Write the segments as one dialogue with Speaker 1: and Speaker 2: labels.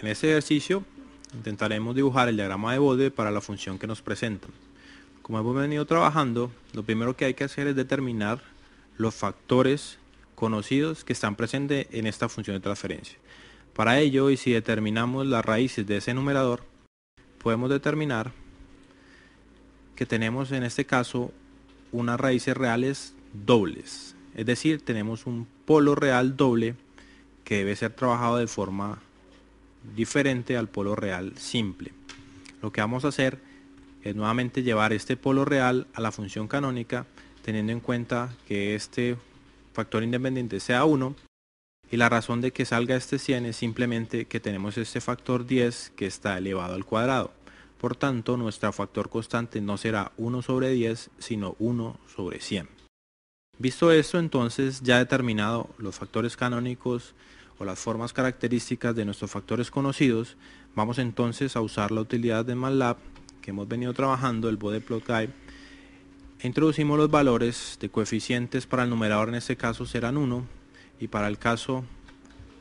Speaker 1: En este ejercicio intentaremos dibujar el diagrama de Bode para la función que nos presentan. Como hemos venido trabajando, lo primero que hay que hacer es determinar los factores conocidos que están presentes en esta función de transferencia. Para ello, y si determinamos las raíces de ese numerador, podemos determinar que tenemos en este caso unas raíces reales dobles. Es decir, tenemos un polo real doble que debe ser trabajado de forma diferente al polo real simple. Lo que vamos a hacer es nuevamente llevar este polo real a la función canónica teniendo en cuenta que este factor independiente sea 1 y la razón de que salga este 100 es simplemente que tenemos este factor 10 que está elevado al cuadrado. Por tanto, nuestro factor constante no será 1 sobre 10, sino 1 sobre 100. Visto esto, entonces ya determinado los factores canónicos, o las formas características de nuestros factores conocidos, vamos entonces a usar la utilidad de MATLAB que hemos venido trabajando, el plot guide, e introducimos los valores de coeficientes para el numerador, en este caso serán 1, y para el caso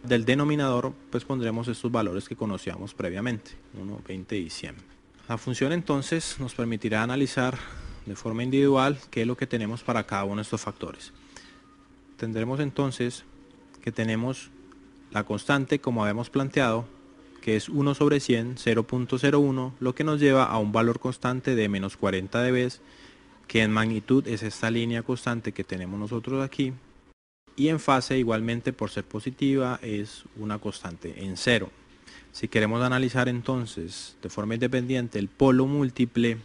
Speaker 1: del denominador, pues pondremos estos valores que conocíamos previamente, 1, 20 y 100. La función entonces nos permitirá analizar de forma individual qué es lo que tenemos para cada uno de estos factores. Tendremos entonces que tenemos la constante, como habíamos planteado, que es 1 sobre 100, 0.01, lo que nos lleva a un valor constante de menos 40 dB, que en magnitud es esta línea constante que tenemos nosotros aquí, y en fase igualmente por ser positiva es una constante en 0. Si queremos analizar entonces de forma independiente el polo múltiple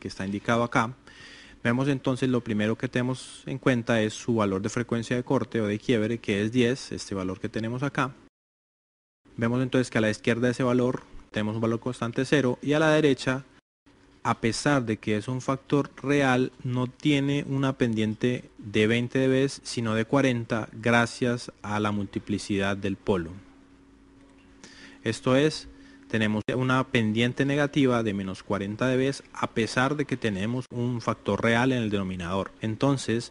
Speaker 1: que está indicado acá, Vemos entonces lo primero que tenemos en cuenta es su valor de frecuencia de corte o de quiebre, que es 10, este valor que tenemos acá. Vemos entonces que a la izquierda de ese valor tenemos un valor constante 0 y a la derecha, a pesar de que es un factor real, no tiene una pendiente de 20 dB, sino de 40 gracias a la multiplicidad del polo. Esto es tenemos una pendiente negativa de menos 40 dB a pesar de que tenemos un factor real en el denominador. Entonces,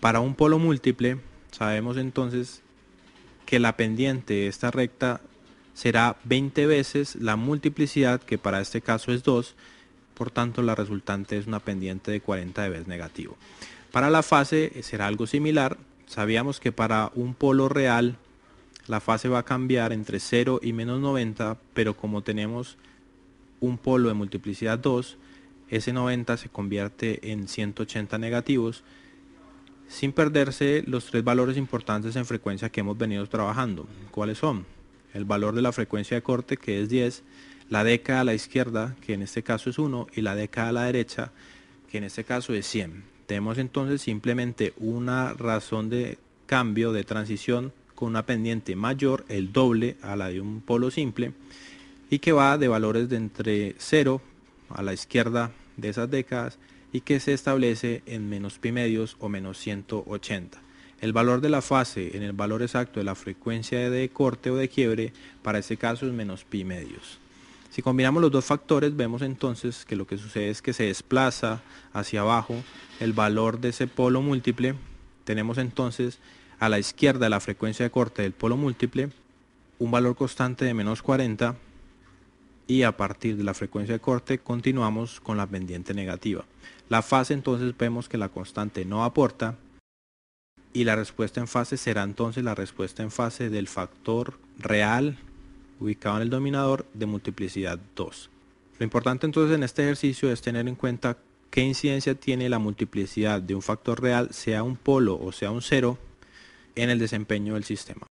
Speaker 1: para un polo múltiple, sabemos entonces que la pendiente de esta recta será 20 veces la multiplicidad, que para este caso es 2, por tanto la resultante es una pendiente de 40 vez negativo. Para la fase eh, será algo similar, sabíamos que para un polo real la fase va a cambiar entre 0 y menos 90, pero como tenemos un polo de multiplicidad 2, ese 90 se convierte en 180 negativos, sin perderse los tres valores importantes en frecuencia que hemos venido trabajando. ¿Cuáles son? El valor de la frecuencia de corte, que es 10, la década a la izquierda, que en este caso es 1, y la década a la derecha, que en este caso es 100. Tenemos entonces simplemente una razón de cambio, de transición con una pendiente mayor, el doble a la de un polo simple, y que va de valores de entre 0 a la izquierda de esas décadas y que se establece en menos pi medios o menos 180. El valor de la fase en el valor exacto de la frecuencia de corte o de quiebre para ese caso es menos pi medios. Si combinamos los dos factores vemos entonces que lo que sucede es que se desplaza hacia abajo el valor de ese polo múltiple. Tenemos entonces a la izquierda de la frecuencia de corte del polo múltiple, un valor constante de menos 40 y a partir de la frecuencia de corte continuamos con la pendiente negativa. La fase entonces vemos que la constante no aporta y la respuesta en fase será entonces la respuesta en fase del factor real ubicado en el dominador de multiplicidad 2. Lo importante entonces en este ejercicio es tener en cuenta qué incidencia tiene la multiplicidad de un factor real, sea un polo o sea un cero, en el desempeño del sistema.